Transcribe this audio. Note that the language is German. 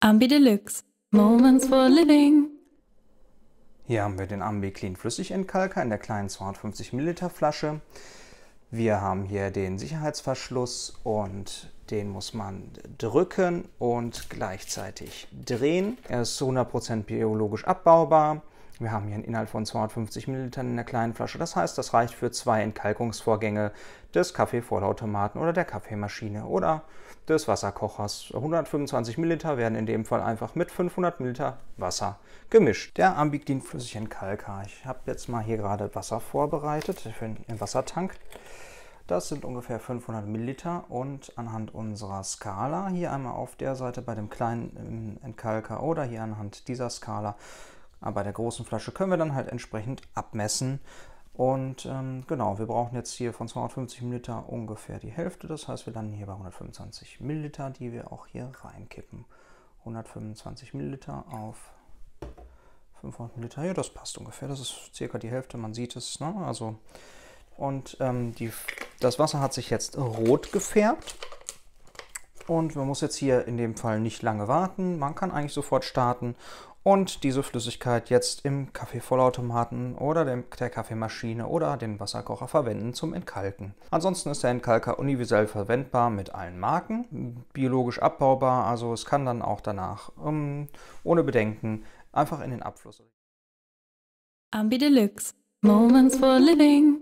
Ambi Deluxe. Moments for Living. Hier haben wir den Ambi Clean Flüssigentkalker in der kleinen 250 ml Flasche. Wir haben hier den Sicherheitsverschluss und den muss man drücken und gleichzeitig drehen. Er ist 100% biologisch abbaubar. Wir haben hier einen Inhalt von 250 Millilitern in der kleinen Flasche. Das heißt, das reicht für zwei Entkalkungsvorgänge des Kaffeevorlauttomaten oder der Kaffeemaschine oder des Wasserkochers. 125 Milliliter werden in dem Fall einfach mit 500 Milliliter Wasser gemischt. Der Ambiclin flüssig Entkalker. Ich habe jetzt mal hier gerade Wasser vorbereitet für den Wassertank. Das sind ungefähr 500 Milliliter und anhand unserer Skala, hier einmal auf der Seite bei dem kleinen ähm, Entkalker oder hier anhand dieser Skala, aber bei der großen Flasche können wir dann halt entsprechend abmessen. Und ähm, genau, wir brauchen jetzt hier von 250 Milliliter ungefähr die Hälfte. Das heißt, wir landen hier bei 125 Milliliter, die wir auch hier reinkippen. 125 Milliliter auf 500 Milliliter. Ja, das passt ungefähr. Das ist circa die Hälfte. Man sieht es. Ne? Also und ähm, die, das Wasser hat sich jetzt rot gefärbt und man muss jetzt hier in dem Fall nicht lange warten. Man kann eigentlich sofort starten und diese Flüssigkeit jetzt im Kaffeevollautomaten oder der Kaffeemaschine oder den Wasserkocher verwenden zum Entkalken. Ansonsten ist der Entkalker universell verwendbar mit allen Marken, biologisch abbaubar, also es kann dann auch danach um, ähm, ohne Bedenken einfach in den Abfluss. Ambi Deluxe. Moments for living.